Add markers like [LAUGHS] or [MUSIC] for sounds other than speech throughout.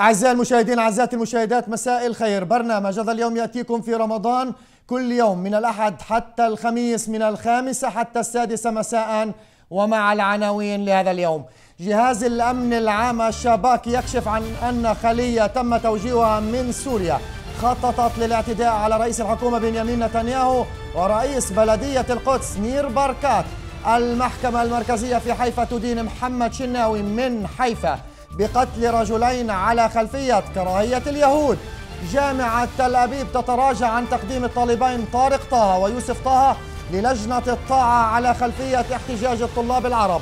أعزائي المشاهدين أعزائي المشاهدات مساء الخير برنامج هذا اليوم يأتيكم في رمضان كل يوم من الأحد حتى الخميس من الخامسة حتى السادسة مساء ومع العناوين لهذا اليوم جهاز الأمن العام الشباك يكشف عن أن خلية تم توجيهها من سوريا خططت للاعتداء على رئيس الحكومة بنيامين نتنياهو ورئيس بلدية القدس نير باركات المحكمة المركزية في حيفا تدين محمد شناوي من حيفا بقتل رجلين على خلفية كراهية اليهود جامعة تل أبيب تتراجع عن تقديم الطالبين طارق طه ويوسف طه للجنة الطاعة على خلفية احتجاج الطلاب العرب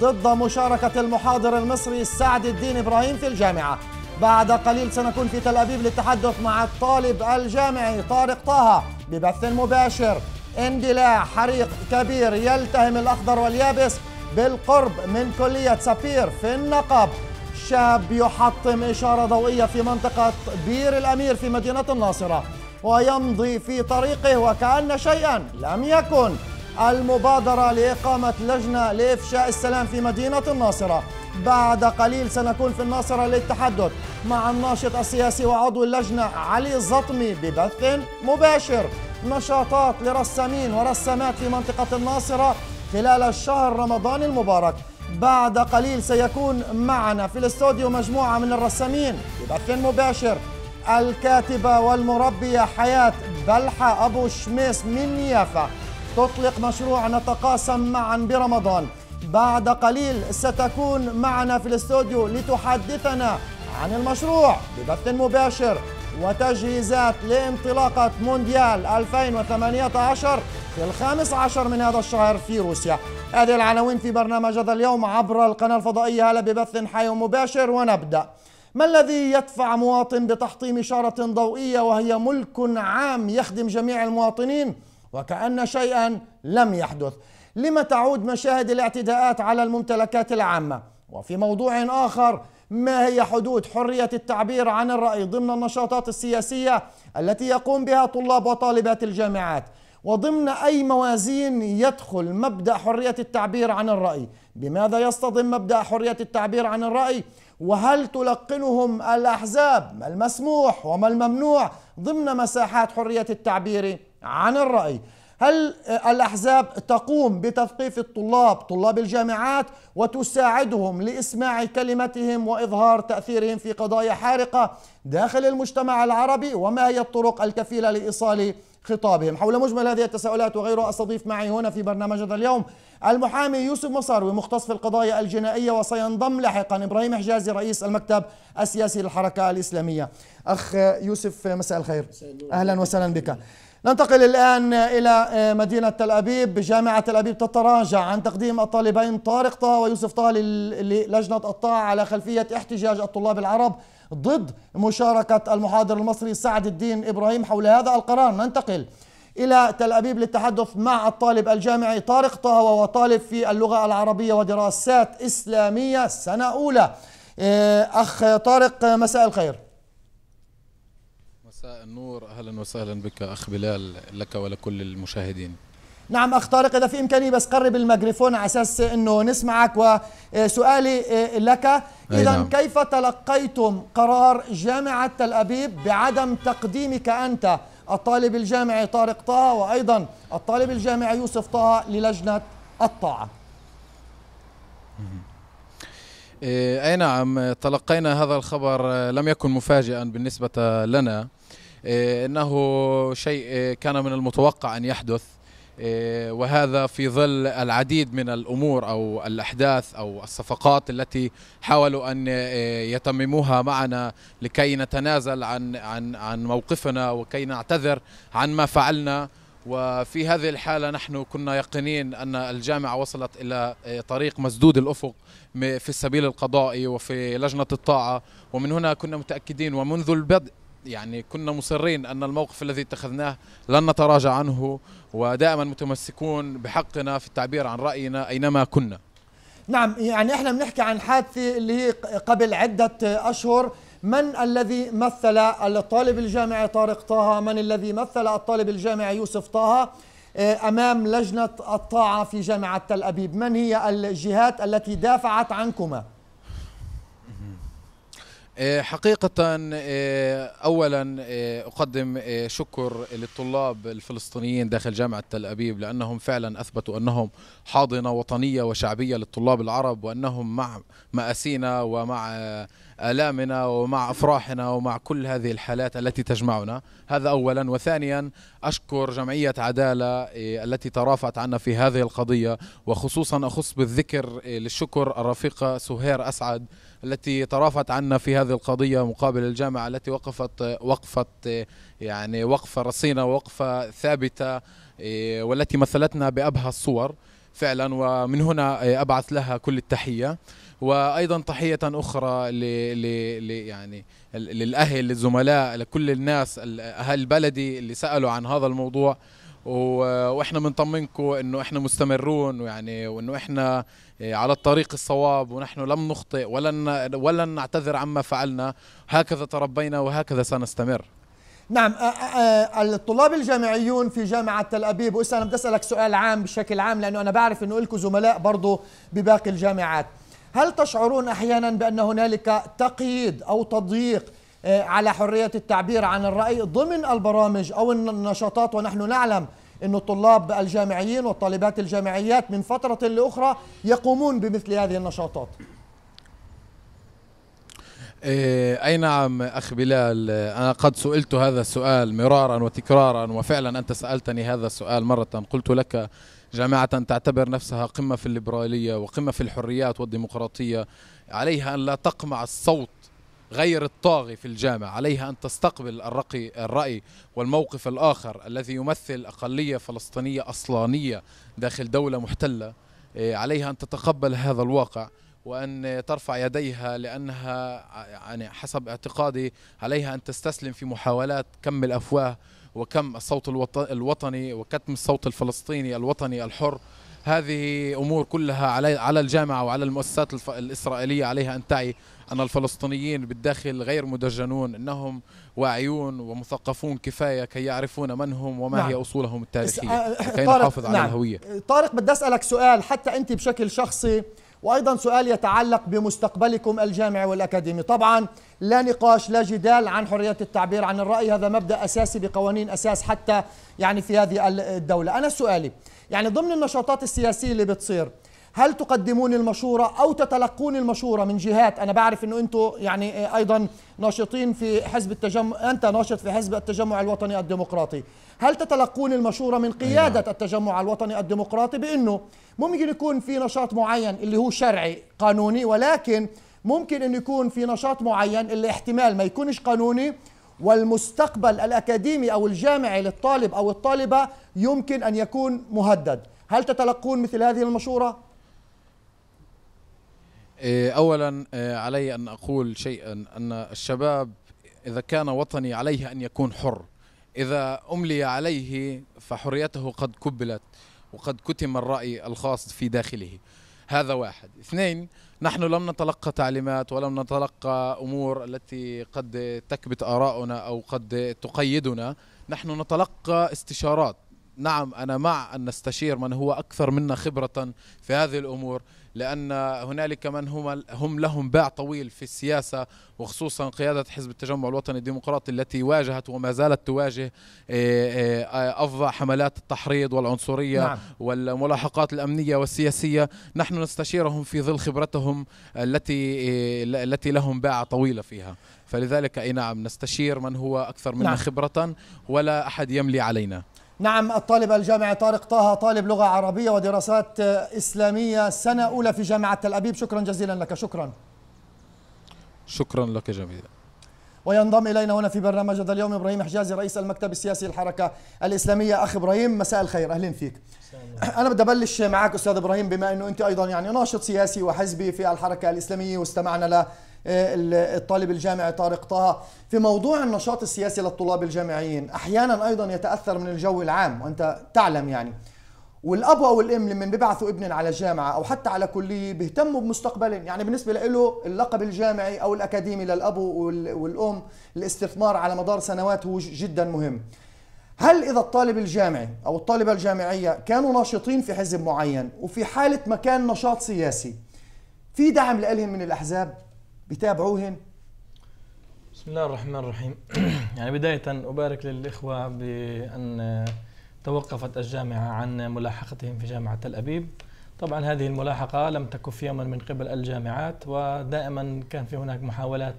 ضد مشاركة المحاضر المصري سعد الدين إبراهيم في الجامعة بعد قليل سنكون في تل أبيب للتحدث مع الطالب الجامعي طارق طه ببث مباشر اندلاع حريق كبير يلتهم الأخضر واليابس بالقرب من كلية سفير في النقب شاب يحطم إشارة ضوئية في منطقة بير الأمير في مدينة الناصرة ويمضي في طريقه وكأن شيئا لم يكن المبادرة لإقامة لجنة لإفشاء السلام في مدينة الناصرة بعد قليل سنكون في الناصرة للتحدث مع الناشط السياسي وعضو اللجنة علي الزطمي ببث مباشر نشاطات لرسامين ورسامات في منطقة الناصرة خلال الشهر رمضان المبارك بعد قليل سيكون معنا في الاستوديو مجموعة من الرسامين ببث مباشر الكاتبة والمربية حياة بلحة أبو شميس من يافا تطلق مشروع نتقاسم معا برمضان بعد قليل ستكون معنا في الاستوديو لتحدثنا عن المشروع ببث مباشر وتجهيزات لانطلاقة مونديال 2018 في الخامس عشر من هذا الشهر في روسيا هذه العناوين في برنامج هذا اليوم عبر القناة الفضائية هلا ببث حي ومباشر ونبدأ ما الذي يدفع مواطن بتحطيم إشارة ضوئية وهي ملك عام يخدم جميع المواطنين وكأن شيئا لم يحدث لما تعود مشاهد الاعتداءات على الممتلكات العامة وفي موضوع آخر ما هي حدود حرية التعبير عن الرأي ضمن النشاطات السياسية التي يقوم بها طلاب وطالبات الجامعات وضمن أي موازين يدخل مبدأ حرية التعبير عن الرأي بماذا يصطدم مبدأ حرية التعبير عن الرأي وهل تلقنهم الأحزاب ما المسموح وما الممنوع ضمن مساحات حرية التعبير عن الرأي هل الأحزاب تقوم بتثقيف الطلاب طلاب الجامعات وتساعدهم لإسماع كلمتهم وإظهار تأثيرهم في قضايا حارقة داخل المجتمع العربي وما هي الطرق الكفيلة لإيصال خطابهم حول مجمل هذه التساؤلات وغيرها أستضيف معي هنا في برنامج هذا اليوم المحامي يوسف مصاروي مختص في القضايا الجنائية وسينضم لاحقا إبراهيم حجازي رئيس المكتب السياسي للحركة الإسلامية أخ يوسف مساء الخير أهلا وسهلا بك ننتقل الآن إلى مدينة تل أبيب جامعة تل أبيب تتراجع عن تقديم الطالبين طارق طه ويوسف طه للجنة الطاعة على خلفية احتجاج الطلاب العرب ضد مشاركة المحاضر المصري سعد الدين إبراهيم حول هذا القرار ننتقل إلى تل أبيب للتحدث مع الطالب الجامعي طارق طه وطالب في اللغة العربية ودراسات إسلامية سنة أولى آه، أخ طارق مساء الخير مساء النور أهلا وسهلا بك أخ بلال لك ولكل المشاهدين نعم اخ طارق اذا في امكانيه بس قرب الميكروفون على اساس انه نسمعك وسؤالي آه، آه، لك اذا نعم. كيف تلقيتم قرار جامعه تل ابيب بعدم تقديمك انت الطالب الجامعي طارق طه وايضا الطالب الجامعي يوسف طه للجنه الطاعه اي نعم تلقينا هذا الخبر آه، لم يكن مفاجئا بالنسبه لنا انه شيء كان من المتوقع ان يحدث إيه، وهذا في ظل العديد من الامور او الاحداث او الصفقات التي حاولوا ان إيه، يتمموها معنا لكي نتنازل عن عن عن موقفنا وكي نعتذر عن ما فعلنا وفي هذه الحالة نحن كنا يقينين أن الجامعة وصلت إلى إيه، طريق مسدود الأفق في السبيل القضائي وفي لجنة الطاعة ومن هنا كنا متأكدين ومنذ البدء يعني كنا مصرين أن الموقف الذي اتخذناه لن نتراجع عنه ودائما متمسكون بحقنا في التعبير عن رأينا أينما كنا نعم يعني احنا بنحكي عن حادثة اللي هي قبل عدة أشهر من الذي مثل الطالب الجامعي طارق طه من الذي مثل الطالب الجامعي يوسف طه آه، أمام لجنة الطاعة في جامعة تل أبيب من هي الجهات التي دافعت عنكما إيه، حقيقة إيه، أولا إيه، أقدم شكر للطلاب الفلسطينيين داخل جامعة تل أبيب لأنهم فعلا أثبتوا أنهم حاضنة وطنية وشعبية للطلاب العرب وأنهم مع مآسينا ومع آلامنا ومع أفراحنا ومع كل هذه الحالات التي تجمعنا هذا أولا وثانيا أشكر جمعية عدالة التي ترافعت عنا في هذه القضية وخصوصا أخص بالذكر للشكر الرفيقة سهير أسعد التي ترافعت عنا في هذه القضية مقابل الجامعة التي وقفت وقفة يعني وقفة رصينة وقفة ثابتة إيه، والتي مثلتنا بأبهى الصور فعلا ومن هنا إيه، أبعث لها كل التحية وايضا تحيه اخرى ل ل يعني للاهل للزملاء لكل الناس اهل بلدي اللي سالوا عن هذا الموضوع واحنا بنطمنكم انه احنا مستمرون يعني وانه احنا على الطريق الصواب ونحن لم نخطئ ولن ولن نعتذر عما فعلنا هكذا تربينا وهكذا سنستمر نعم الطلاب الجامعيون في جامعة تل أبيب وإسا أنا بدي أسألك سؤال عام بشكل عام لأنه أنا بعرف أنه لكم زملاء برضو بباقي الجامعات هل تشعرون أحيانا بأن هنالك تقييد أو تضييق على حرية التعبير عن الرأي ضمن البرامج أو النشاطات ونحن نعلم أن الطلاب الجامعيين والطالبات الجامعيات من فترة لأخرى يقومون بمثل هذه النشاطات إيه، اي نعم اخ بلال انا قد سئلت هذا السؤال مرارا وتكرارا وفعلا انت سالتني هذا السؤال مره قلت لك جامعه تعتبر نفسها قمه في الليبراليه وقمه في الحريات والديمقراطيه عليها ان لا تقمع الصوت غير الطاغي في الجامع عليها أن تستقبل الرقي الرأي والموقف الآخر الذي يمثل أقلية فلسطينية أصلانية داخل دولة محتلة إيه، عليها أن تتقبل هذا الواقع وأن ترفع يديها لأنها يعني حسب اعتقادي عليها أن تستسلم في محاولات كم الأفواه وكم الصوت الوطني وكتم الصوت الفلسطيني الوطني الحر هذه أمور كلها على الجامعة وعلى المؤسسات الإسرائيلية عليها أن تعي أن الفلسطينيين بالداخل غير مدجنون أنهم واعيون ومثقفون كفاية كي يعرفون من هم وما نعم. هي أصولهم التاريخية آه، آه، كي نحافظ على نعم. الهوية طارق بدي أسألك سؤال حتى أنت بشكل شخصي وأيضا سؤال يتعلق بمستقبلكم الجامعي والأكاديمي طبعا لا نقاش لا جدال عن حرية التعبير عن الرأي هذا مبدأ أساسي بقوانين أساس حتى يعني في هذه الدولة أنا سؤالي يعني ضمن النشاطات السياسية اللي بتصير هل تقدمون المشورة أو تتلقون المشورة من جهات أنا بعرف أنه أنتم يعني أيضا ناشطين في حزب التجمع أنت ناشط في حزب التجمع الوطني الديمقراطي هل تتلقون المشورة من أيوة. قيادة التجمع الوطني الديمقراطي بأنه ممكن يكون في نشاط معين اللي هو شرعي قانوني ولكن ممكن أن يكون في نشاط معين اللي احتمال ما يكونش قانوني والمستقبل الأكاديمي أو الجامعي للطالب أو الطالبة يمكن أن يكون مهدد هل تتلقون مثل هذه المشورة؟ إيه، اولا إيه، علي ان اقول شيئا ان الشباب اذا كان وطني عليه ان يكون حر اذا املي عليه فحريته قد كبلت وقد كتم الراي الخاص في داخله هذا واحد اثنين نحن لم نتلقى تعليمات ولم نتلقى امور التي قد تكبت اراؤنا او قد تقيدنا نحن نتلقى استشارات نعم انا مع ان نستشير من هو اكثر منا خبره في هذه الامور لأن هنالك من هم, هم لهم باع طويل في السياسة وخصوصا قيادة حزب التجمع الوطني الديمقراطي التي واجهت وما زالت تواجه إيه، إيه، أفظع حملات التحريض والعنصرية نعم. والملاحقات الأمنية والسياسية نحن نستشيرهم في ظل خبرتهم التي إيه، التي لهم باع طويلة فيها فلذلك أي نعم نستشير من هو أكثر منا نعم. خبرة ولا أحد يملي علينا نعم الطالب الجامعي طارق طه طالب لغة عربية ودراسات إسلامية سنة أولى في جامعة تل أبيب شكرا جزيلا لك شكرا شكرا لك جميعا وينضم إلينا هنا في برنامج هذا اليوم إبراهيم حجازي رئيس المكتب السياسي للحركة الإسلامية أخ إبراهيم مساء الخير أهلا فيك أنا بدي أبلش معك أستاذ إبراهيم بما أنه أنت أيضا يعني ناشط سياسي وحزبي في الحركة الإسلامية واستمعنا آه، الطالب الجامعي طارق طه في موضوع النشاط السياسي للطلاب الجامعيين أحيانا أيضا يتأثر من الجو العام وأنت تعلم يعني والاب او الام لما بيبعثوا ابن على جامعه او حتى على كليه بيهتموا بمستقبل يعني بالنسبه له اللقب الجامعي او الاكاديمي للاب والام الاستثمار على مدار سنوات هو جدا مهم هل اذا الطالب الجامعي او الطالبه الجامعيه كانوا ناشطين في حزب معين وفي حاله مكان نشاط سياسي في دعم لهم من الاحزاب بتابعوهن بسم الله الرحمن الرحيم [CLEARS THROAT] يعني بداية أبارك للإخوة بأن توقفت الجامعة عن ملاحقتهم في جامعة تل أبيب طبعا هذه الملاحقة لم تكف يوما من قبل الجامعات ودائما كان في هناك محاولات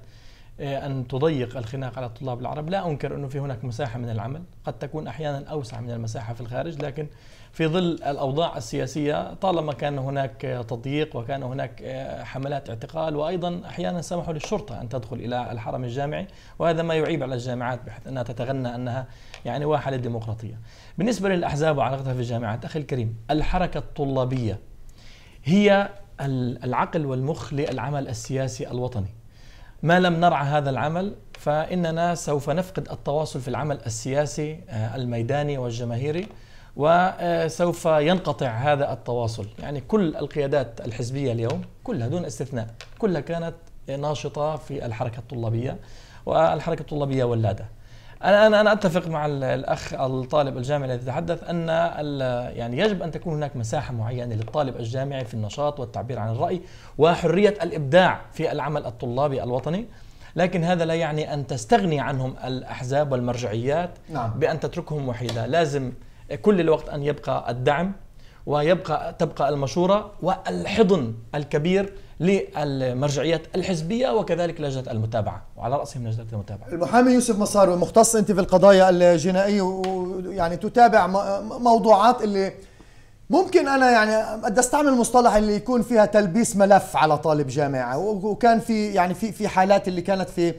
آه، أن تضيق الخناق على الطلاب العرب لا أنكر أنه في هناك مساحة من العمل قد تكون أحيانا أوسع من المساحة في الخارج لكن في ظل الأوضاع السياسية طالما كان هناك تضييق وكان هناك آه، حملات اعتقال وأيضا أحيانا سمحوا للشرطة أن تدخل إلى الحرم الجامعي وهذا ما يعيب على الجامعات بحيث أنها تتغنى أنها يعني واحة للديمقراطية بالنسبة للأحزاب وعلاقتها في الجامعات أخي الكريم الحركة الطلابية هي العقل والمخ للعمل السياسي الوطني ما لم نرعى هذا العمل فإننا سوف نفقد التواصل في العمل السياسي آه، الميداني والجماهيري وسوف ينقطع هذا التواصل يعني كل القيادات الحزبية اليوم كلها دون استثناء كلها كانت ناشطة في الحركة الطلابية والحركة الطلابية ولادة انا انا انا اتفق مع الاخ الطالب الجامعي الذي تحدث ان يعني يجب ان تكون هناك مساحه معينه للطالب الجامعي في النشاط والتعبير عن الراي وحريه الابداع في العمل الطلابي الوطني لكن هذا لا يعني ان تستغني عنهم الاحزاب والمرجعيات نعم. بان تتركهم وحيده لازم كل الوقت ان يبقى الدعم ويبقى تبقى المشوره والحضن الكبير للمرجعيات الحزبيه وكذلك لجنه المتابعه وعلى راسهم لجنه المتابعه. المحامي يوسف مسار مختص انت في القضايا الجنائيه ويعني تتابع موضوعات اللي ممكن انا يعني بدي استعمل مصطلح اللي يكون فيها تلبيس ملف على طالب جامعه وكان في يعني في في حالات اللي كانت في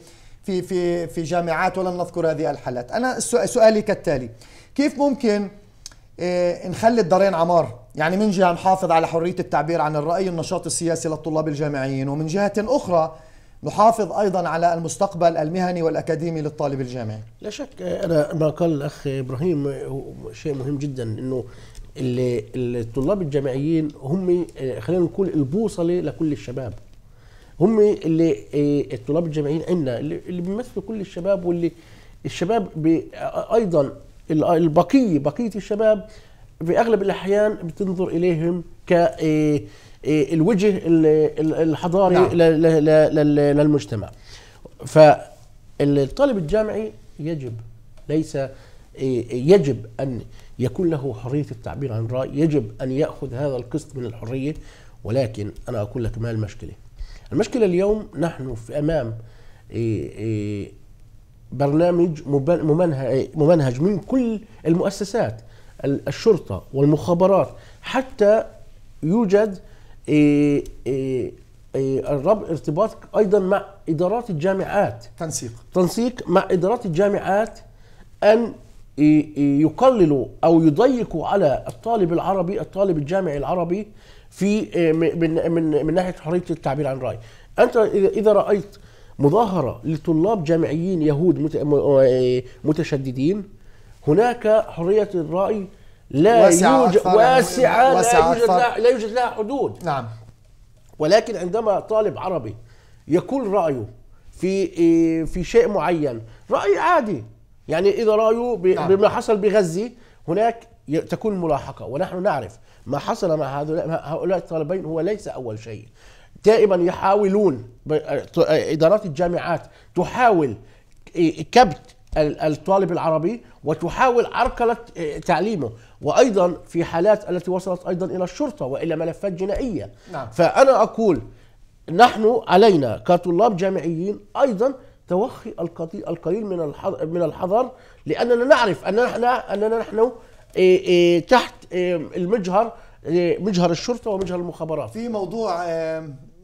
في في في جامعات ولن نذكر هذه الحالات انا سؤالي كالتالي كيف ممكن إيه، نخلي الدارين عمار يعني من جهة نحافظ على حرية التعبير عن الرأي والنشاط السياسي للطلاب الجامعيين ومن جهة أخرى نحافظ أيضا على المستقبل المهني والأكاديمي للطالب الجامعي لا شك أنا ما قال الأخ إبراهيم شيء مهم جدا أنه اللي الطلاب الجامعيين هم إيه، خلينا نقول البوصلة لكل الشباب هم اللي إيه، الطلاب الجامعيين عندنا اللي بيمثلوا كل الشباب واللي الشباب ايضا البقيه بقيه الشباب في اغلب الاحيان بتنظر اليهم ك إيه، إيه، الوجه الحضاري نعم. للمجتمع فالطالب الجامعي يجب ليس إيه، يجب ان يكون له حريه التعبير عن راي يجب ان ياخذ هذا القسط من الحريه ولكن انا اقول لك ما المشكله المشكله اليوم نحن في امام برنامج إيه، ممنهج من كل المؤسسات الشرطة والمخابرات حتى يوجد إيه، إيه، الرب ارتباط أيضا مع إدارات الجامعات تنسيق تنسيق مع إدارات الجامعات أن يقللوا أو يضيقوا على الطالب العربي الطالب الجامعي العربي في من من من ناحيه حريه التعبير عن الراي انت اذا رايت مظاهرة لطلاب جامعيين يهود آه، متشددين هناك حرية الرأي لا واسعة يوجد واسعة, يعني. واسعة لا, يوجد لها لا يوجد لها حدود نعم ولكن عندما طالب عربي يكون رأيه في آه، في شيء معين رأي عادي يعني إذا رأيه نعم. بما حصل بغزة هناك تكون ملاحقة ونحن نعرف ما حصل مع هؤلاء الطالبين هو ليس أول شيء دائما يحاولون ادارات الجامعات تحاول كبت الطالب العربي وتحاول عرقله تعليمه وايضا في حالات التي وصلت ايضا الى الشرطه والى ملفات جنائيه نعم. فانا اقول نحن علينا كطلاب جامعيين ايضا توخي القليل من من الحذر لاننا نعرف اننا نحن اننا نحن إيه- إيه، تحت إيه، المجهر مجهر الشرطه ومجهر المخابرات في موضوع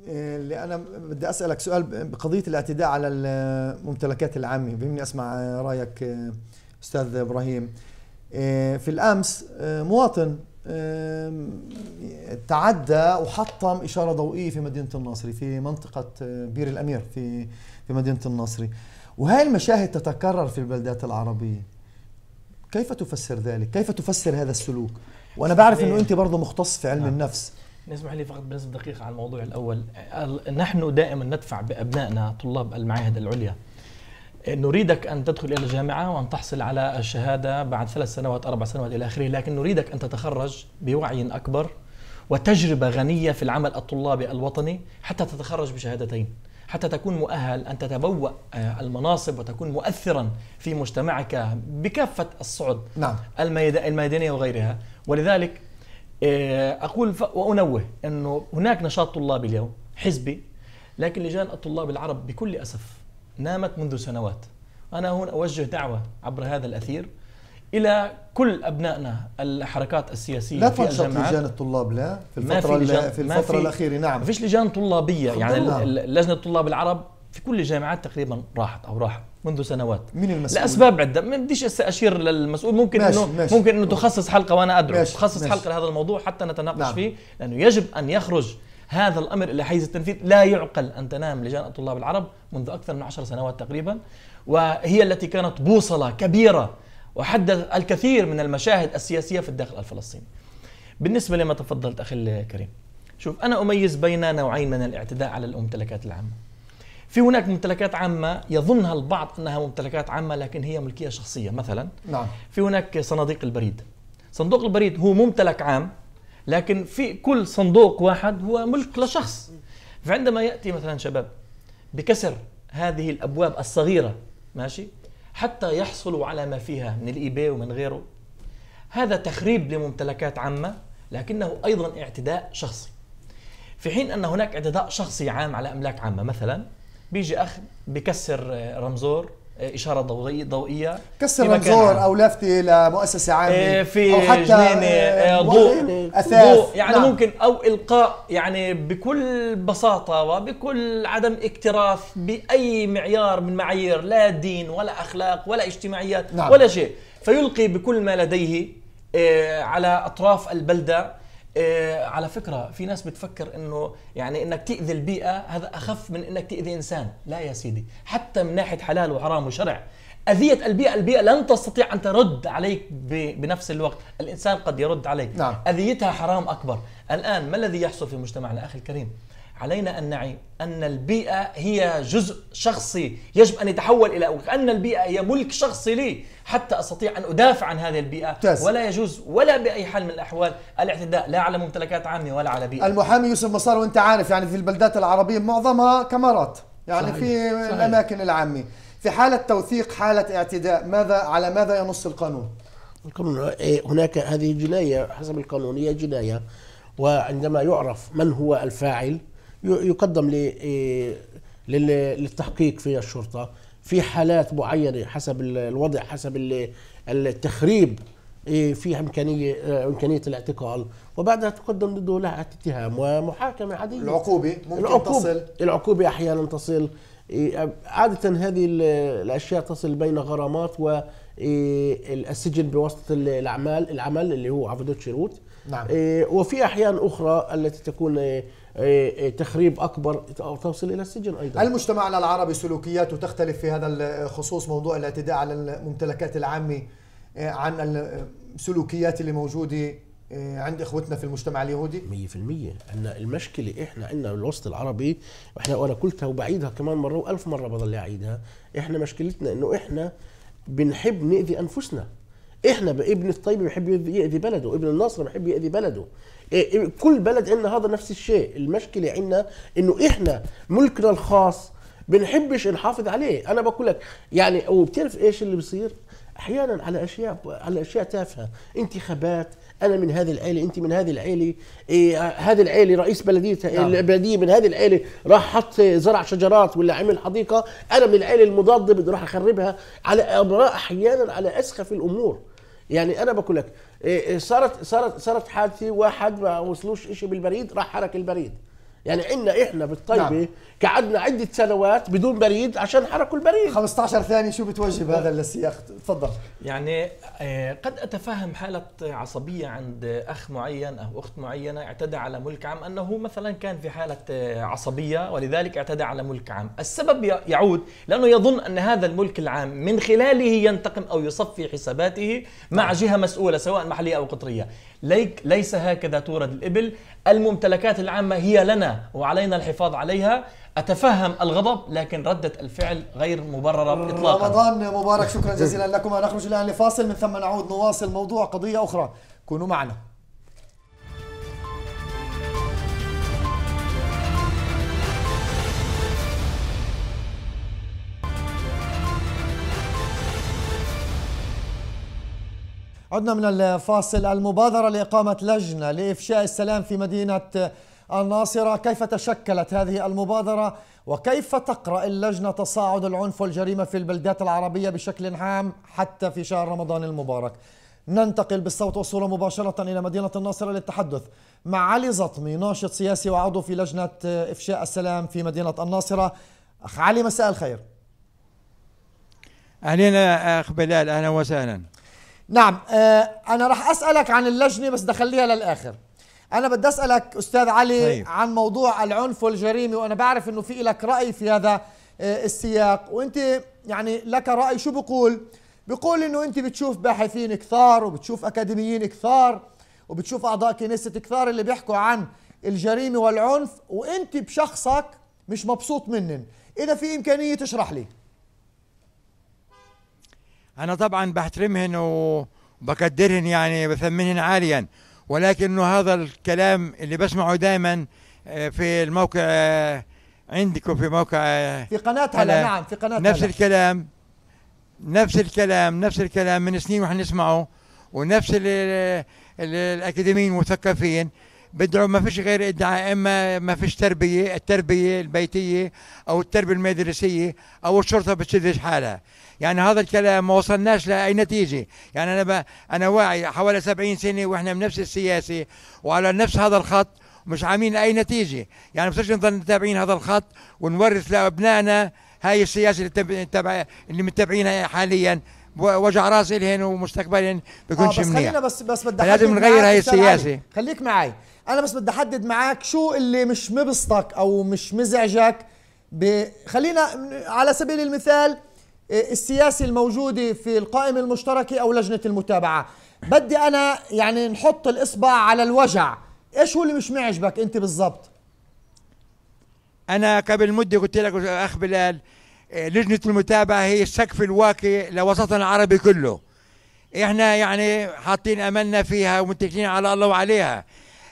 اللي انا بدي اسالك سؤال بقضيه الاعتداء على الممتلكات العامه بهمني اسمع رايك استاذ ابراهيم آه، في الامس آه، مواطن آه، تعدى وحطم اشاره ضوئيه في مدينه الناصري في منطقه بير الامير في في مدينه الناصري وهي المشاهد تتكرر في البلدات العربيه كيف تفسر ذلك كيف تفسر هذا السلوك وانا بعرف انه انت برضه مختص في علم نعم. النفس اسمح لي فقط بنسبة دقيقة على الموضوع الأول نحن دائما ندفع بأبنائنا طلاب المعاهد العليا نريدك أن تدخل إلى الجامعة وأن تحصل على الشهادة بعد ثلاث سنوات أربع سنوات إلى آخره لكن نريدك أن تتخرج بوعي أكبر وتجربة غنية في العمل الطلابي الوطني حتى تتخرج بشهادتين حتى تكون مؤهل أن تتبوأ آه، المناصب وتكون مؤثرا في مجتمعك بكافة الصعد نعم. الميدانية وغيرها ولذلك آه، أقول وأنوه أنه هناك نشاط طلابي اليوم حزبي لكن لجان الطلاب العرب بكل أسف نامت منذ سنوات أنا هون أوجه دعوة عبر هذا الأثير الى كل ابنائنا الحركات السياسيه لا في الجامعات لجان الطلاب لا في الفتره في, لجان في الفتره ما في الاخيره نعم ما فيش لجان طلابيه يعني لجنه الطلاب العرب في كل الجامعات تقريبا راحت او راحت منذ سنوات من المسؤول؟ لاسباب عده ما بديش اشير للمسؤول ممكن ماشي انه ماشي ممكن انه تخصص حلقه وانا ادعو تخصص ماشي حلقه لهذا الموضوع حتى نتناقش نعم فيه لانه يجب ان يخرج هذا الامر الى حيز التنفيذ لا يعقل ان تنام لجان الطلاب العرب منذ اكثر من عشر سنوات تقريبا وهي التي كانت بوصله كبيره وحدث الكثير من المشاهد السياسيه في الداخل الفلسطيني. بالنسبه لما تفضلت اخي الكريم شوف انا اميز بين نوعين من الاعتداء على الممتلكات العامه. في هناك ممتلكات عامة يظنها البعض أنها ممتلكات عامة لكن هي ملكية شخصية مثلا نعم. في هناك صناديق البريد صندوق البريد هو ممتلك عام لكن في كل صندوق واحد هو ملك لشخص فعندما يأتي مثلا شباب بكسر هذه الأبواب الصغيرة ماشي حتى يحصلوا على ما فيها من الإيباي ومن غيره هذا تخريب لممتلكات عامة لكنه أيضا اعتداء شخصي في حين أن هناك اعتداء شخصي عام على أملاك عامة مثلا بيجي اخ بكسر آه، رمزور آه، اشاره ضوئيه ضوئيه كسر رمزور او لفته لمؤسسه عامه آه، في او حتى ضوء اثاث ضوء يعني نعم. ممكن او القاء يعني بكل بساطه وبكل عدم اكتراث باي معيار من معايير لا دين ولا اخلاق ولا اجتماعيات نعم. ولا شيء فيلقي بكل ما لديه على اطراف البلده إيه، على فكره في ناس بتفكر انه يعني انك تاذي البيئه هذا اخف من انك تاذي انسان لا يا سيدي حتى من ناحيه حلال وحرام وشرع أذية البيئة البيئة لن تستطيع أن ترد عليك بنفس الوقت الإنسان قد يرد عليك نعم. أذيتها حرام أكبر الآن ما الذي يحصل في مجتمعنا أخي الكريم علينا أن نعي أن البيئة هي جزء شخصي يجب أن يتحول إلى أن البيئة هي ملك شخصي لي حتى أستطيع أن أدافع عن هذه البيئة تاس. ولا يجوز ولا بأي حال من الأحوال الاعتداء لا على ممتلكات عامة ولا على بيئة المحامي يوسف مصار وأنت عارف يعني في البلدات العربية معظمها كاميرات يعني صحيح. في صحيح. الأماكن العامة في حالة توثيق حالة اعتداء ماذا على ماذا ينص القانون؟ القانون إيه، هناك هذه جناية حسب القانون هي جناية وعندما يعرف من هو الفاعل يقدم إيه، للتحقيق في الشرطه في حالات معينه حسب الوضع حسب التخريب إيه، في امكانيه آه، امكانيه الاعتقال وبعدها تقدم ضده لائحه اتهام ومحاكمه عاديه العقوبه ممكن العقوبة تصل العقوبه احيانا تصل إيه، عاده هذه الاشياء تصل بين غرامات والسجن بواسطه الاعمال العمل اللي هو عفدوت شروط نعم وفي احيان اخرى التي تكون إيه، إيه، تخريب اكبر او توصل الى السجن ايضا المجتمع العربي سلوكياته تختلف في هذا الخصوص موضوع الاعتداء على الممتلكات العامه إيه، عن السلوكيات اللي موجوده عند اخوتنا في المجتمع اليهودي 100% ان المشكله احنا عندنا بالوسط العربي احنا وانا قلتها وبعيدها كمان مره والف مره بضل اعيدها احنا مشكلتنا انه احنا بنحب ناذي انفسنا احنا ابن الطيب بيحب يأذي بلده ابن الناصر بيحب يأذي بلده إيه،, إيه كل بلد عندنا هذا نفس الشيء المشكله عندنا انه احنا ملكنا الخاص بنحبش نحافظ عليه انا بقول لك يعني وبتعرف ايش اللي بصير احيانا على اشياء على اشياء تافهه انتخابات انا من هذه العيله انت من هذه العيله إيه هذه العيله رئيس بلديه نعم. البلديه من هذه العيله راح حط زرع شجرات ولا عمل حديقه انا من العيله المضاده بدي راح اخربها على احيانا على اسخف الامور يعني انا بقول لك إيه, إيه، صارت صارت صارت حادثه واحد ما وصلوش شيء بالبريد راح حرك البريد يعني عنا احنا بالطيبه نعم. قعدنا عده سنوات بدون بريد عشان حركوا البريد 15 ثانية شو بتوجب هذا السياق تفضل يعني آه، قد أتفهم حالة عصبية عند أخ معين أو أخت معينة اعتدى على ملك عام أنه مثلا كان في حالة آه، عصبية ولذلك اعتدى على ملك عام السبب يعود لأنه يظن أن هذا الملك العام من خلاله ينتقم أو يصفي حساباته مع نعم. جهة مسؤولة سواء محلية أو قطرية ليك ليس هكذا تورد الإبل الممتلكات العامة هي لنا وعلينا الحفاظ عليها أتفهم الغضب لكن ردة الفعل غير مبررة إطلاقا رمضان مبارك شكرا جزيلا لكم نخرج الآن لفاصل من ثم نعود نواصل موضوع قضية أخرى كونوا معنا عدنا من الفاصل المبادرة لإقامة لجنة لإفشاء السلام في مدينة الناصرة كيف تشكلت هذه المبادرة وكيف تقرأ اللجنة تصاعد العنف والجريمة في البلدات العربية بشكل عام حتى في شهر رمضان المبارك ننتقل بالصوت والصورة مباشرة إلى مدينة الناصرة للتحدث مع علي زطمي ناشط سياسي وعضو في لجنة إفشاء السلام في مدينة الناصرة أخ علي مساء الخير أهلين أخ بلال أهلا وسهلا نعم آه انا راح اسالك عن اللجنه بس دخليها للاخر انا بدي اسالك استاذ علي هي. طيب. عن موضوع العنف والجريمه وانا بعرف انه في لك راي في هذا آه السياق وانت يعني لك راي شو بقول بقول انه انت بتشوف باحثين كثار وبتشوف اكاديميين كثار وبتشوف اعضاء كنيسه كثار اللي بيحكوا عن الجريمه والعنف وانت بشخصك مش مبسوط منن اذا في امكانيه تشرح لي انا طبعا بحترمهن وبقدرهن يعني بثمنهن عاليا ولكن هذا الكلام اللي بسمعه دائما آه، في الموقع آه، عندكم في موقع آه، في قناة هلا نعم في قناة نفس هلا. الكلام نفس الكلام نفس الكلام من سنين واحنا نسمعه ونفس الاكاديميين المثقفين بدعوا ما فيش غير ادعاء اما ما فيش تربيه التربيه البيتيه او التربيه المدرسيه او الشرطه بتشدش حالها يعني هذا الكلام ما وصلناش لاي نتيجه يعني انا ب... انا واعي حوالي 70 سنه واحنا بنفس السياسه وعلى نفس هذا الخط مش عاملين اي نتيجه يعني بصيرش نضل متابعين هذا الخط ونورث لابنائنا هاي السياسه اللي تب... تب... اللي متابعينها حاليا وجع راس الهن ومستقبلهن بكونش آه بس منيح خلينا بس بس بدي لازم نغير هاي السياسه خليك معي انا بس بدي احدد معك شو اللي مش مبسطك او مش مزعجك ب... خلينا على سبيل المثال آه، السياسي الموجوده في القائمه المشتركه او لجنه المتابعه بدي انا يعني نحط الاصبع على الوجع ايش هو اللي مش معجبك انت بالضبط انا قبل مده قلت لك اخ بلال آه، لجنه المتابعه هي السقف الواقي لوسطنا العربي كله احنا يعني حاطين املنا فيها ومتكلين على الله وعليها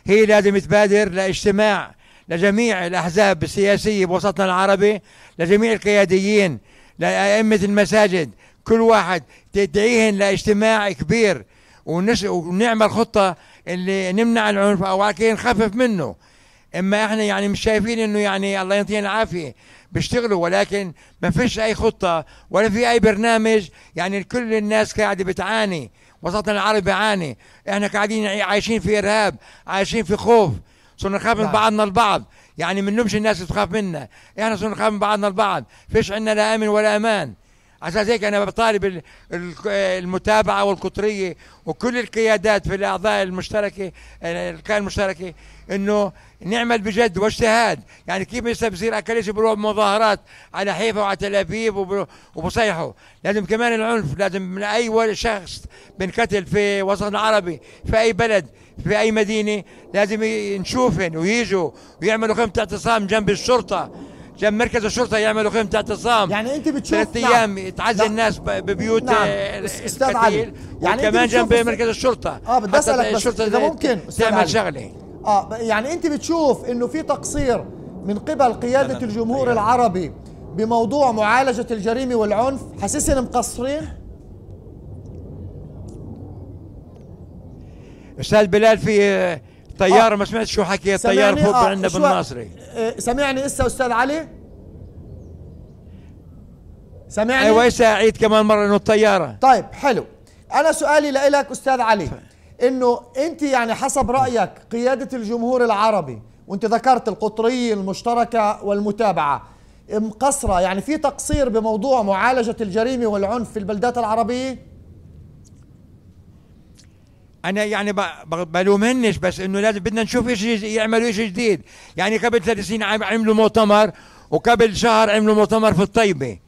هي لازم تبادر لاجتماع لجميع الأحزاب السياسية بوسطنا العربي لجميع القياديين لأئمة المساجد كل واحد تدعيهن لاجتماع كبير ونش... ونعمل خطة اللي نمنع العنف أو على نخفف منه اما احنا يعني مش شايفين انه يعني الله يعطينا العافيه بيشتغلوا ولكن ما فيش اي خطه ولا في اي برنامج يعني كل الناس قاعده بتعاني وسطنا العربي بيعاني احنا قاعدين عايشين في ارهاب عايشين في خوف صرنا نخاف من نعم. بعضنا البعض يعني من نمشي الناس تخاف منا احنا صرنا نخاف من بعضنا البعض فيش عندنا لا امن ولا امان عشان هيك انا بطالب المتابعه والقطريه وكل القيادات في الاعضاء المشتركه القياده المشتركه انه نعمل بجد واجتهاد يعني كيف هسه بصير اكليسي بروح مظاهرات على حيفا وعلى تل ابيب وبصيحوا لازم كمان العنف لازم من اي شخص بنقتل في وسط العربي في اي بلد في اي مدينه لازم نشوفهم ويجوا ويعملوا خيمه اعتصام جنب الشرطه لما مركز الشرطه يعملوا خيمه اعتصام يعني انت بتشوف ثلاث نعم. ايام تعزل نعم. الناس ببيوت نعم. آه، استاذ علي يعني وكمان جنب مركز الشرطه اه بدي اسالك بس اذا ممكن تعمل شغله اه يعني انت بتشوف انه في تقصير من قبل قياده الجمهور طيب. العربي بموضوع معالجه الجريمه والعنف حاسسين مقصرين استاذ بلال في طيار ما سمعت شو حكي طيار فوق آه عندنا بالناصري آه، سمعني اسا استاذ علي سمعني ايوه اسا عيد كمان مره انه الطياره طيب حلو انا سؤالي لك استاذ علي انه انت يعني حسب رايك قياده الجمهور العربي وانت ذكرت القطريه المشتركه والمتابعه مقصره يعني في تقصير بموضوع معالجه الجريمه والعنف في البلدات العربيه انا يعني بلومنش بس انه لازم بدنا نشوف ايش يعملوا ايش جديد يعني قبل ثلاث سنين عملوا مؤتمر وقبل شهر عملوا مؤتمر في الطيبه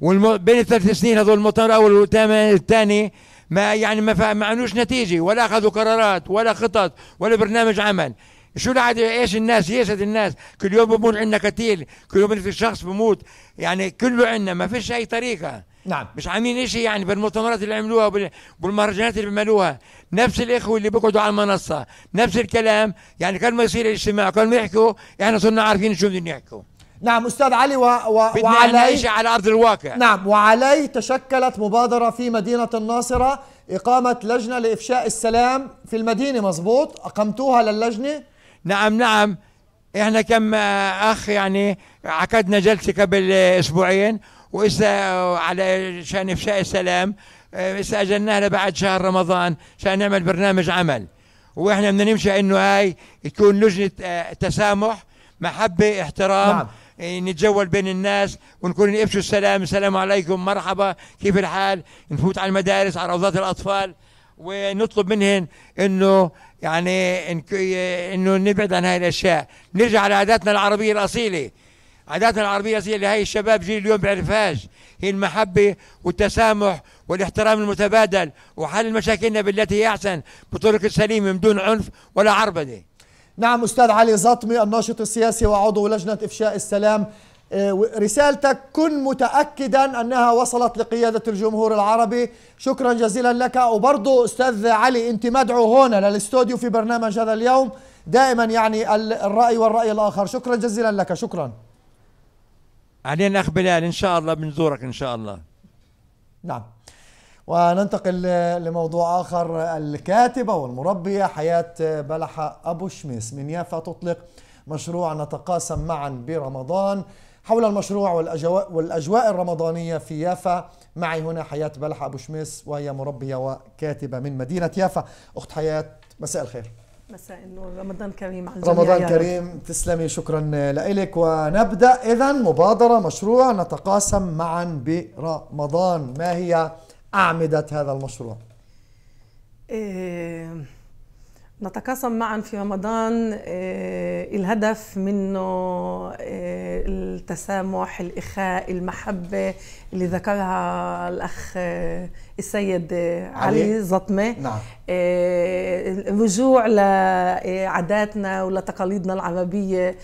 وبين الثلاث سنين هذول المؤتمر الاول والثاني ما يعني ما, ما عملوش نتيجه ولا اخذوا قرارات ولا خطط ولا برنامج عمل شو العادة ايش الناس يسد الناس كل يوم بموت عندنا قتيل كل يوم في شخص بموت يعني كله عندنا ما فيش اي طريقه نعم مش عاملين شيء يعني بالمؤتمرات اللي عملوها وبالمهرجانات اللي عملوها نفس الاخوه اللي بيقعدوا على المنصه نفس الكلام يعني كل ما يصير الاجتماع كل ما يحكوا احنا صرنا عارفين شو بدهم يحكوا نعم استاذ علي و... و... بدنا وعلي على ارض الواقع نعم وعلي تشكلت مبادره في مدينه الناصره اقامه لجنه لافشاء السلام في المدينه مزبوط اقمتوها للجنه نعم نعم احنا كم آه، اخ يعني عقدنا جلسه قبل اسبوعين وإذا على شان إفشاء السلام آه، استأجلناها لبعد شهر رمضان شان نعمل برنامج عمل واحنا بدنا نمشي انه هاي تكون لجنه آه، تسامح محبه احترام نعم. آه، نتجول بين الناس ونكون نفشوا السلام السلام عليكم مرحبا كيف الحال نفوت على المدارس على روضات الاطفال ونطلب منهم انه يعني انه نبعد عن هاي الاشياء نرجع لعاداتنا العربيه الاصيله عاداتنا العربية الأصيلة هي الشباب جيل اليوم بيعرفهاش هي المحبة والتسامح والاحترام المتبادل وحل مشاكلنا بالتي هي أحسن بطرق سليمة من دون عنف ولا عربدة نعم أستاذ علي زطمي الناشط السياسي وعضو لجنة إفشاء السلام آه، رسالتك كن متأكدا أنها وصلت لقيادة الجمهور العربي شكرا جزيلا لك وبرضه أستاذ علي أنت مدعو هنا للاستوديو في برنامج هذا اليوم دائما يعني الرأي والرأي الآخر شكرا جزيلا لك شكرا علينا اخ بلال ان شاء الله بنزورك ان شاء الله نعم وننتقل لموضوع آخر الكاتبة والمربية حياة بلحة أبو شميس من يافا تطلق مشروع نتقاسم معا برمضان حول المشروع والأجواء, والأجواء الرمضانية في يافا معي هنا حياة بلحة أبو شميس وهي مربية وكاتبة من مدينة يافا أخت حياة مساء الخير مساء النور رمضان كريم على الجميع رمضان كريم تسلمي شكرا لك ونبدا اذا مبادره مشروع نتقاسم معا برمضان ما هي اعمده هذا المشروع؟ إيه نتقاسم معا في رمضان آه، الهدف منه آه، التسامح الإخاء المحبة اللي ذكرها الأخ آه، السيد علي, علي زطمة نعم. الرجوع لعاداتنا ولتقاليدنا العربية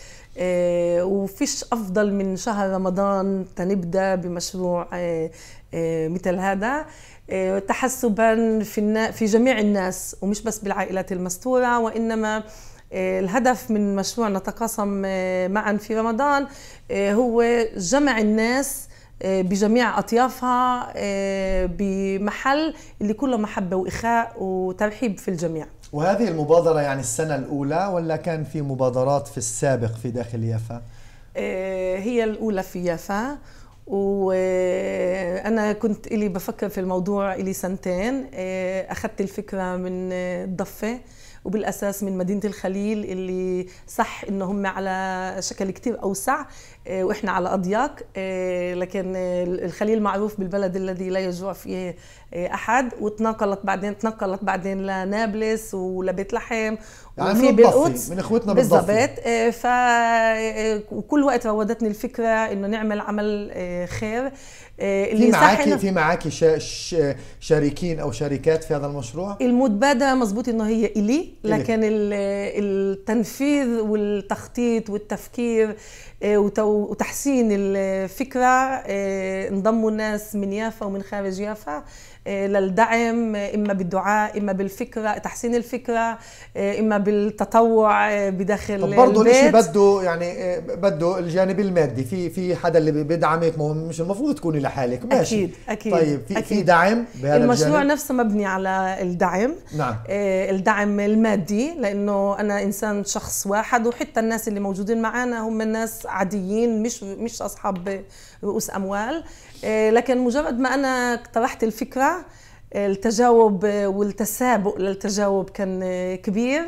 وفيش أفضل من شهر رمضان تنبدأ بمشروع آه، مثل هذا آه، تحسبا في في جميع الناس ومش بس بالعائلات المستوره وانما آه، الهدف من مشروع نتقاسم معا في رمضان هو جمع الناس بجميع اطيافها بمحل اللي كله محبه واخاء وترحيب في الجميع وهذه المبادره يعني السنه الاولى ولا كان في مبادرات في السابق في داخل يافا هي الاولى في يافا وانا كنت الي بفكر في الموضوع الي سنتين آه، اخذت الفكره من آه، الضفه وبالاساس من مدينه الخليل اللي صح ان هم على شكل كتير اوسع آه، واحنا على اضيق آه، لكن الخليل معروف بالبلد الذي لا يجوع فيه آه، احد وتنقلت بعدين تنقلت بعدين لنابلس ولبيت لحم يعني وفي بالقدس من اخوتنا بالضبط فكل وقت رودتني الفكره انه نعمل عمل خير آه، اللي في معاكي في معاكي شريكين او شركات في هذا المشروع؟ المتبادله مظبوط انه هي الي لكن إلي. التنفيذ والتخطيط والتفكير آه، وتحسين الفكره آه، انضموا الناس من يافا ومن خارج يافا آه، للدعم اما بالدعاء اما بالفكره تحسين الفكره آه، اما بالتطوع آه، بداخل طب برضه الشيء بده يعني بده الجانب المادي في في حدا اللي بيدعمك ما مش المفروض تكوني لحالك ماشي اكيد اكيد طيب في أكيد. في دعم بهذا المشروع الجانب. نفسه مبني على الدعم نعم الدعم المادي لانه انا انسان شخص واحد وحتى الناس اللي موجودين معنا هم ناس عاديين مش مش اصحاب رؤوس اموال آه، لكن مجرد ما انا اقترحت الفكره آه، التجاوب آه، والتسابق للتجاوب كان كبير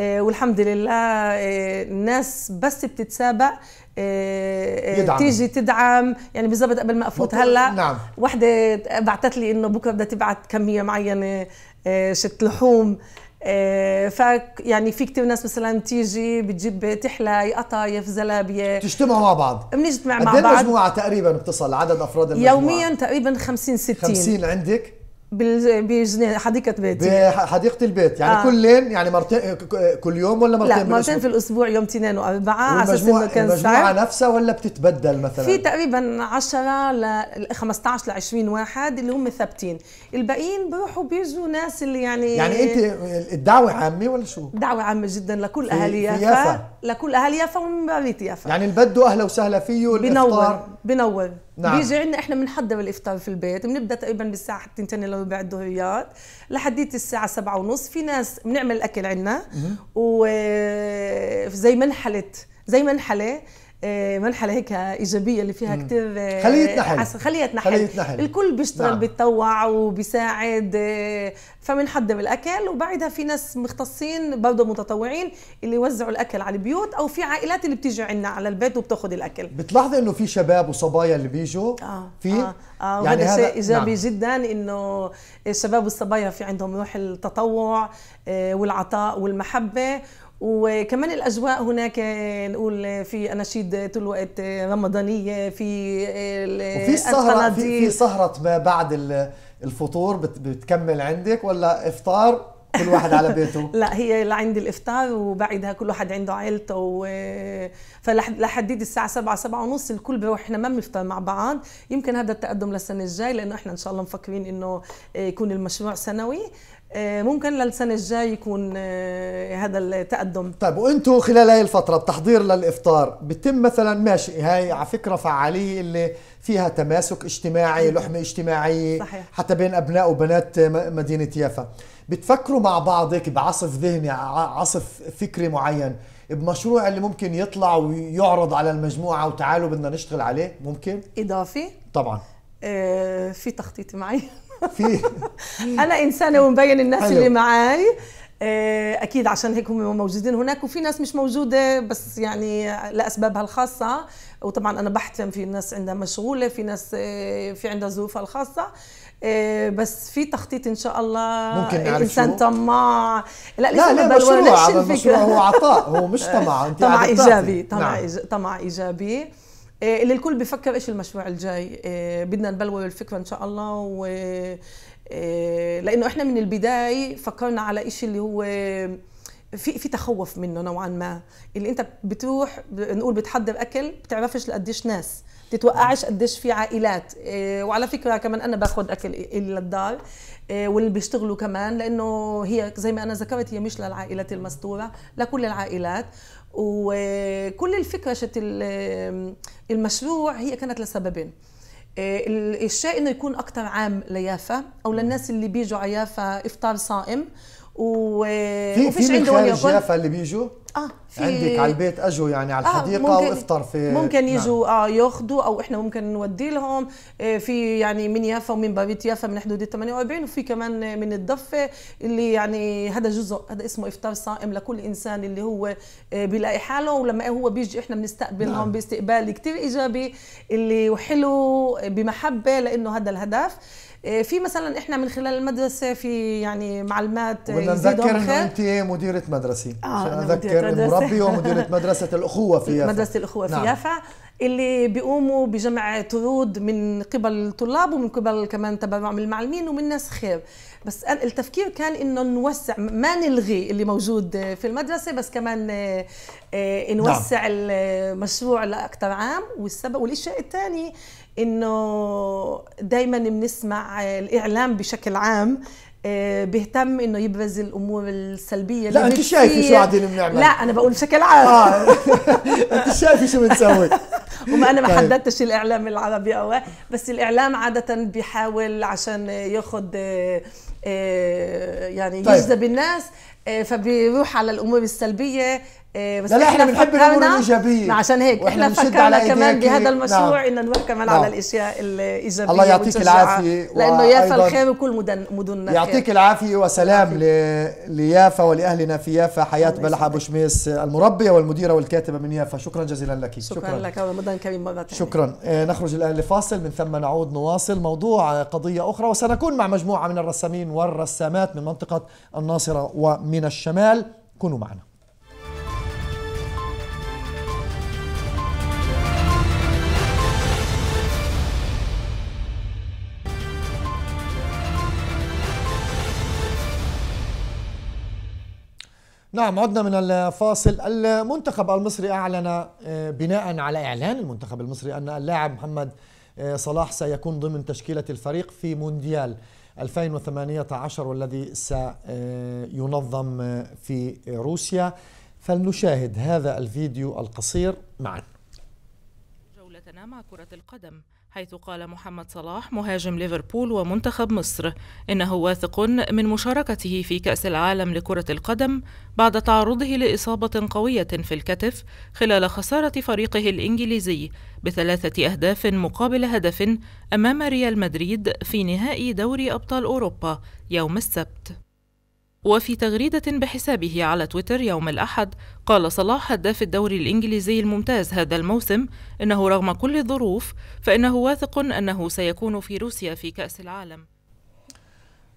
والحمد لله الناس بس بتتسابق يدعم. تيجي تدعم يعني بالضبط قبل ما افوت هلا نعم. وحده بعثت لي انه بكره بدها تبعت كميه معينه شت لحوم آه، ف يعني في كثير ناس مثلا تيجي بتجيب تحلى قطايف زلابيه بتجتمعوا مع بعض بنجتمع مع إيه بعض قد مجموعه تقريبا بتصل عدد افراد المجموعه يوميا تقريبا 50 60 50 عندك بحديقة بيتي بحديقة البيت يعني آه. كل ليل يعني مرتين كل يوم ولا مرتين لا مرتين بالأسبوع؟ في الأسبوع يوم اثنين وأربعة على أساس إنه كان المجموعة نفسها ولا بتتبدل مثلا؟ في تقريبا 10 ل 15 ل 20 واحد اللي هم ثابتين، الباقيين بيروحوا بيجوا ناس اللي يعني يعني أنت الدعوة عامة ولا شو؟ دعوة عامة جدا لكل أهل يافا لكل أهل يافا ومن بريت يافا يعني اللي بده أهلا وسهلا فيه بنور بنور نعم. بيجي عندنا احنا بنحضر الافطار في البيت بنبدا تقريبا بالساعه 2 لو بعد الظهريات لحديت الساعه سبعة ونص في ناس بنعمل الاكل عندنا وزي آه، منحله زي منحله آه، منحله هيك إيجابية اللي فيها كثير آه، خلية نحل خلية نحل. خلية نحل الكل بيشتغل نعم. بيتطوع وبيساعد آه، فبنحضر الأكل وبعدها في ناس مختصين برضه متطوعين اللي يوزعوا الأكل على البيوت أو في عائلات اللي بتيجي عندنا على البيت وبتاخذ الأكل بتلاحظي إنه في شباب وصبايا اللي بيجوا آه. في آه. آه. يعني هذا شيء إيجابي نعم. جدا إنه الشباب والصبايا في عندهم روح التطوع والعطاء والمحبة وكمان الاجواء هناك نقول في اناشيد طول الوقت رمضانيه في وفي سهره في, سهره ما بعد الفطور بتكمل عندك ولا افطار كل واحد على بيته [LAUGHS] لا هي عند الافطار وبعدها كل واحد عنده عائلته و... فلحديد الساعه 7 7 ونص الكل بيروح احنا ما بنفطر مع بعض يمكن هذا التقدم للسنه الجاي لانه احنا ان شاء الله مفكرين انه يكون المشروع سنوي آه، ممكن للسنه الجاي يكون آه، هذا التقدم طيب وانتم خلال هاي الفتره بتحضير للافطار بتم مثلا ماشي هاي على فكره فعاليه اللي فيها تماسك اجتماعي لحمه اجتماعيه صحيح. حتى بين ابناء وبنات مدينه يافا بتفكروا مع بعضك بعصف ذهني عصف فكري معين بمشروع اللي ممكن يطلع ويعرض على المجموعه وتعالوا بدنا نشتغل عليه ممكن اضافي طبعا آه في تخطيط معين [LAUGHS] في [LAUGHS] انا انسانه ومبين الناس حلو. اللي معي آه، اكيد عشان هيك هم موجودين هناك وفي ناس مش موجوده بس يعني لاسبابها الخاصه وطبعا انا بحترم في ناس عندها مشغوله في ناس آه، في عندها ظروفها الخاصه آه، بس في تخطيط ان شاء الله ممكن نعرف شو؟ طماع لا لا لا مشروع مشروع هو عطاء هو مش [LAUGHS] طمع انت طمع ايجابي طمع نعم. ايجابي إيه، اللي الكل بفكر ايش المشروع الجاي إيه، بدنا نبلور الفكره ان شاء الله و إيه، لانه احنا من البدايه فكرنا على شيء اللي هو في في تخوف منه نوعا ما اللي انت بتروح نقول بتحضر اكل بتعرفش لقديش ناس تتوقعش قديش في عائلات وعلى فكره كمان انا باخذ اكل للدار واللي بيشتغلوا كمان لانه هي زي ما انا ذكرت هي مش للعائلات المستوره لكل العائلات وكل الفكرة المشروع هي كانت لسببين آه، الشيء انه يكون اكثر عام ليافا او للناس اللي بيجوا على يافا افطار صائم و... في في وين ياكل الجافه اللي بيجوا اه في عندك على البيت اجوا يعني على آه، الحديقه آه وافطر في ممكن نعم. يجوا نعم. اه ياخذوا او احنا ممكن نودي لهم آه في يعني من يافا ومن بابيت يافا من حدود ال 48 وفي كمان من الضفه اللي يعني هذا جزء هذا اسمه افطار صائم لكل انسان اللي هو آه بيلاقي حاله ولما هو بيجي احنا بنستقبلهم نعم. باستقبال كثير ايجابي اللي وحلو بمحبه لانه هذا الهدف آه، في مثلا احنا من خلال المدرسه في يعني معلمات بدنا نذكر انه انت إيه، مديره مدرسه آه اذكر المربي ومديره [LAUGHS] مدرسه الاخوه في يافا مدرسه الاخوه في نعم. يافا اللي بيقوموا بجمع طرود من قبل الطلاب ومن قبل كمان تبع من المعلمين ومن ناس خير بس التفكير كان انه نوسع ما نلغي اللي موجود في المدرسه بس كمان آه، آه، نعم. نوسع نعم. المشروع لاكثر عام والسبب والشيء الثاني انه دايما بنسمع الاعلام بشكل عام آه، بيهتم انه يبرز الامور السلبيه لا انت شايفه شو قاعدين بنعمل لا انا بقول بشكل عام اه [LAUGHS] انت شايفه شو بنسوي [LAUGHS] وما انا ما طيب. حددتش الاعلام العربي او إيه، بس الاعلام عاده بيحاول عشان ياخذ آه، آه، يعني طيب. يجذب الناس فبيروح على الامور السلبيه آه، بس لا, احنا بنحب الامور الايجابيه عشان هيك احنا فكرنا كمان بهذا نعم. المشروع نعم. ان كمان نعم. على الاشياء الايجابيه الله يعطيك العافيه لانه يافا الخير وكل مدن مدننا يعطيك خير. العافيه وسلام ل... ليافا ولاهلنا في يافا حياه بلحة ابو شميس المربيه والمديره والكاتبه من يافا شكرا جزيلا لك شكرا, شكرا لك رمضان كريم مره ثانيه شكرا آه نخرج الان لفاصل من ثم نعود نواصل موضوع آه، قضيه اخرى وسنكون مع مجموعه من الرسامين والرسامات من منطقه الناصره ومن الشمال كونوا معنا نعم عدنا من الفاصل المنتخب المصري أعلن آه، بناء على إعلان المنتخب المصري أن اللاعب محمد آه، صلاح سيكون ضمن تشكيلة الفريق في مونديال 2018 والذي سينظم آه، في روسيا فلنشاهد هذا الفيديو القصير معا جولتنا مع كرة القدم حيث قال محمد صلاح مهاجم ليفربول ومنتخب مصر انه واثق من مشاركته في كاس العالم لكره القدم بعد تعرضه لاصابه قويه في الكتف خلال خساره فريقه الانجليزي بثلاثه اهداف مقابل هدف امام ريال مدريد في نهائي دوري ابطال اوروبا يوم السبت وفي تغريدة بحسابه على تويتر يوم الأحد قال صلاح هداف الدوري الإنجليزي الممتاز هذا الموسم إنه رغم كل الظروف فإنه واثق أنه سيكون في روسيا في كأس العالم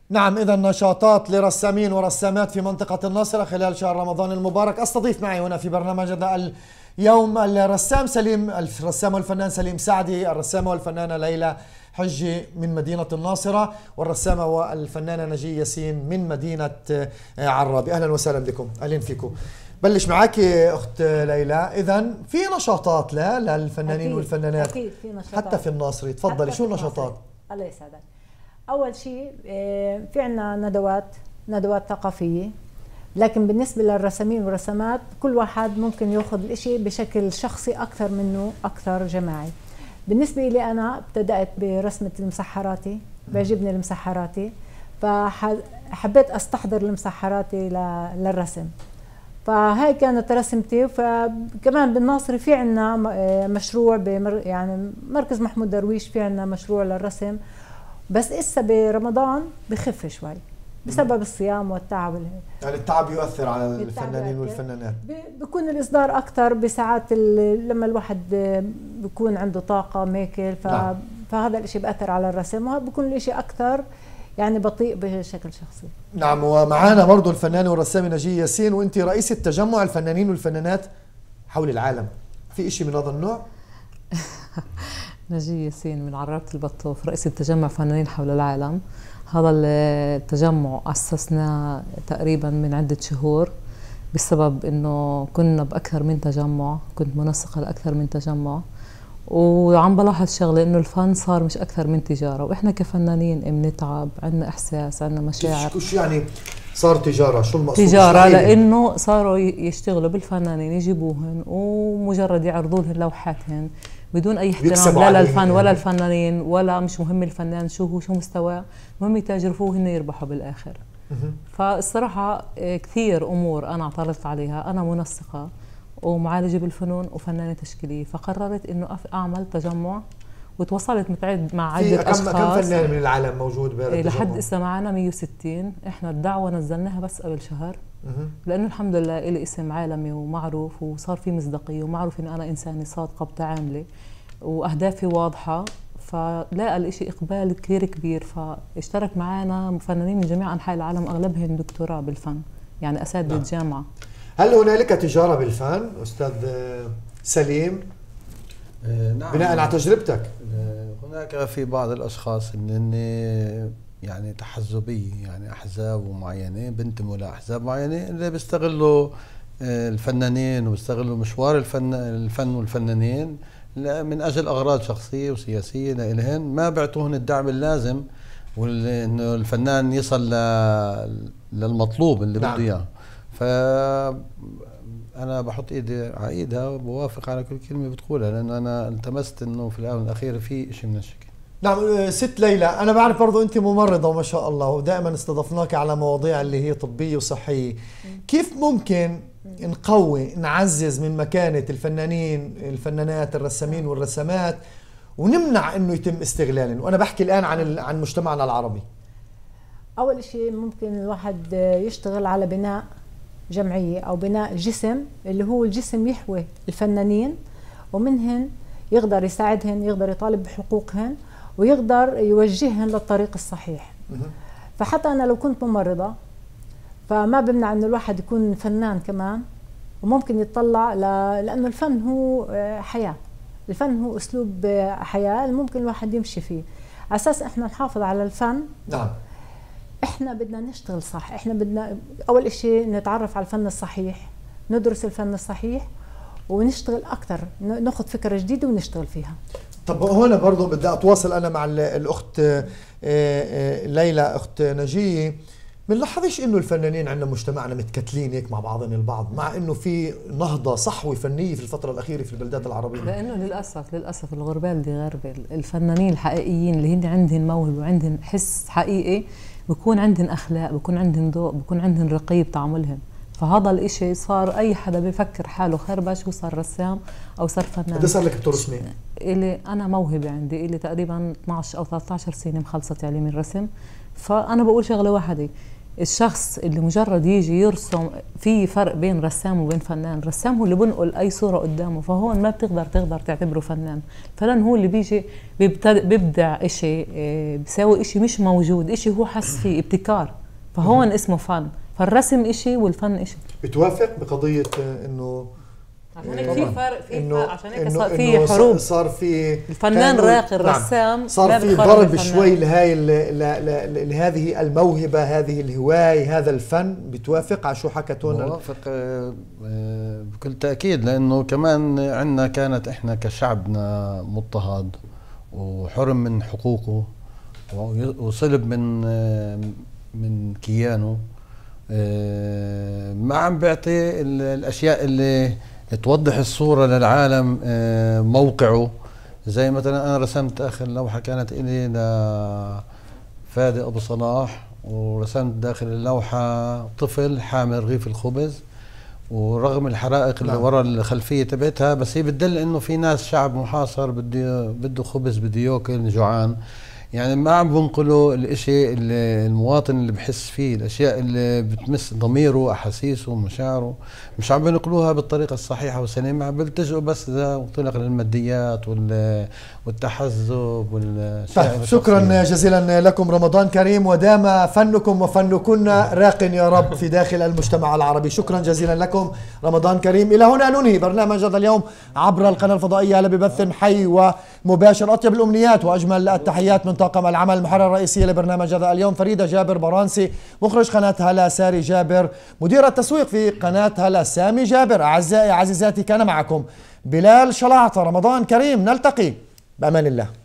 نعم إذا نشاطات لرسامين ورسامات في منطقة الناصرة خلال شهر رمضان المبارك أستضيف معي هنا في برنامج هذا اليوم الرسام سليم الرسام والفنان سليم سعدي الرسامة والفنانة ليلى حجة من مدينة الناصرة والرسامة والفنانة نجية ياسين من مدينة آه، عرابي أهلا وسهلا بكم أهلا فيكم بلش معك أخت ليلى إذا في نشاطات لا للفنانين أكيد والفنانات أكيد في نشاطات حتى في الناصري تفضلي شو النشاطات الله يسعدك أول شيء آه، في عنا ندوات ندوات ثقافية لكن بالنسبة للرسامين والرسامات كل واحد ممكن ياخذ الإشي بشكل شخصي أكثر منه أكثر جماعي بالنسبة لي أنا ابتدأت برسمة المسحراتي بيعجبني المسحراتي فحبيت أستحضر المسحراتي للرسم فهاي كانت رسمتي فكمان بالناصري في عنا مشروع بمر يعني مركز محمود درويش في عنا مشروع للرسم بس إسا برمضان بخف شوي بسبب الصيام والتعب يعني التعب يؤثر على الفنانين والفنانات بيكون الاصدار اكثر بساعات لما الواحد بيكون عنده طاقه ميكل ف... نعم. فهذا الاشي بأثر على الرسم وبكون الاشي اكثر يعني بطيء بشكل شخصي نعم ومعانا برضه الفنان والرسام نجيه ياسين وانت رئيسه تجمع الفنانين والفنانات حول العالم في شيء من هذا النوع [LAUGHS] نجيه ياسين من عرابة البطوف رئيسة تجمع فنانين حول العالم هذا التجمع أسسناه تقريبا من عدة شهور بسبب انه كنا باكثر من تجمع كنت منسقه لاكثر من تجمع وعم بلاحظ شغله انه الفن صار مش اكثر من تجاره واحنا كفنانين إيه بنتعب عندنا احساس عندنا مشاعر شو يعني صار تجاره شو المقصود تجاره لانه صاروا يشتغلوا بالفنانين يجيبوهن ومجرد يعرضوا لهم لوحاتهم بدون اي احترام لا للفن يعني. ولا الفنانين ولا مش مهم الفنان شو هو شو مستواه المهم يتاجروا وهن يربحوا بالاخر فالصراحه آه، كثير امور انا اعترضت عليها انا منسقه ومعالجه بالفنون وفنانه تشكيليه فقررت انه اعمل تجمع وتواصلت متعد مع عده اشخاص كم فنان من العالم موجود بهذا إيه، لحد إسا معنا 160 احنا الدعوه نزلناها بس قبل شهر لانه الحمد لله إلي اسم عالمي ومعروف وصار في مصداقيه ومعروف إنه انا انسانه صادقه بتعاملي واهدافي واضحه فلاقى الإشي إقبال كثير كبير فاشترك معنا فنانين من جميع أنحاء العالم أغلبهم دكتوراه بالفن يعني أساتذة نعم. جامعة هل هنالك تجارة بالفن أستاذ سليم آه، نعم بناء على تجربتك هناك في بعض الاشخاص اللي يعني تحزبيه يعني احزاب معينه بنتموا لاحزاب معينه اللي بيستغلوا آه، الفنانين وبيستغلوا مشوار الفن الفن والفنانين من اجل اغراض شخصيه وسياسيه لإلهن ما بيعطوهن الدعم اللازم وانه الفنان يصل للمطلوب اللي نعم. بده اياه ف انا بحط ايدي على ايدها وبوافق على كل كلمه بتقولها لانه انا التمست انه في الاونه الاخيره في شيء من الشكل نعم آه، ست ليلى انا بعرف برضو انت ممرضه وما شاء الله ودائما استضفناك على مواضيع اللي هي طبيه وصحيه كيف ممكن نقوي نعزز من مكانه الفنانين الفنانات الرسامين والرسامات ونمنع انه يتم استغلالهم وانا بحكي الان عن عن مجتمعنا العربي اول شيء ممكن الواحد آه، يشتغل على بناء جمعيه او بناء جسم اللي هو الجسم يحوي الفنانين ومنهن يقدر يساعدهن يقدر يطالب بحقوقهن ويقدر يوجههن للطريق الصحيح فحتى انا لو كنت ممرضه فما بمنع انه الواحد يكون فنان كمان وممكن يتطلع ل... لانه الفن هو آه، حياه الفن هو اسلوب آه، حياه ممكن الواحد يمشي فيه على اساس احنا نحافظ على الفن نعم احنا بدنا نشتغل صح احنا بدنا اول شيء نتعرف على الفن الصحيح ندرس الفن الصحيح ونشتغل اكثر ناخذ فكره جديده ونشتغل فيها طب هنا برضه بدي اتواصل انا مع الاخت آه، آه، ليلى اخت نجيه بنلاحظش انه الفنانين عندنا مجتمعنا متكتلين هيك مع بعضنا البعض مع انه في نهضه صحوه فنيه في الفتره الاخيره في البلدات العربيه لانه للاسف للاسف الغربال دي الفنانين الحقيقيين اللي هن عندهم موهبه وعندهم حس حقيقي بكون عندهم اخلاق بكون عندهم ذوق بكون عندهم رقي بتعاملهم فهذا الاشي صار اي حدا بفكر حاله خربش وصار رسام او صار فنان قد صار لك بترسمي؟ إلي انا موهبه عندي إلي تقريبا 12 او 13 سنه مخلصه تعليمي الرسم فانا بقول شغله واحده الشخص اللي مجرد يجي يرسم في فرق بين رسام وبين فنان الرسام هو اللي بنقل اي صوره قدامه فهون ما بتقدر تقدر تعتبره فنان الفنان هو اللي بيجي بيبدع شيء آه، بيساوي شيء مش موجود شيء هو حس فيه ابتكار فهون اسمه فن فالرسم شيء والفن شيء بتوافق بقضيه آه، انه عشان هيك في فرق في فرق آه، عشان هيك صار في حروب صار في الفنان راقي نعم. الرسام صار في ضرب شوي لهي لهذه الموهبه هذه الهوايه هذا الفن بتوافق على شو حكتونا موافق آه، آه، بكل تاكيد لانه كمان عندنا كانت احنا كشعبنا مضطهد وحرم من حقوقه وصلب من من كيانه ما عم بيعطي الاشياء اللي توضح الصورة للعالم آه، موقعه زي مثلا أنا رسمت آخر لوحة كانت إلي لفادي أبو صلاح ورسمت داخل اللوحة طفل حامل رغيف الخبز ورغم الحرائق اللي نعم. ورا الخلفية تبعتها بس هي بتدل إنه في ناس شعب محاصر بده بده خبز بده ياكل جوعان يعني ما عم بنقله الاشي اللي المواطن اللي بحس فيه الاشياء اللي بتمس ضميره احاسيسه مشاعره مش عم بنقلوها بالطريقه الصحيحه والسليمه عم بيلتجئوا بس اذا انطلق للماديات والتحزب والشعر طيب، شكرا جزيلا لكم رمضان كريم ودام فنكم وفنكن راق يا رب في داخل المجتمع العربي شكرا جزيلا لكم رمضان كريم الى هنا ننهي برنامج هذا اليوم عبر القناه الفضائيه ببث حي ومباشر اطيب الامنيات واجمل التحيات من طاقم العمل المحرر الرئيسي لبرنامج هذا اليوم فريدة جابر برانسي مخرج قناة هلا ساري جابر مدير التسويق في قناة هلا سامي جابر أعزائي عزيزاتي كان معكم بلال شلاعطة رمضان كريم نلتقي بأمان الله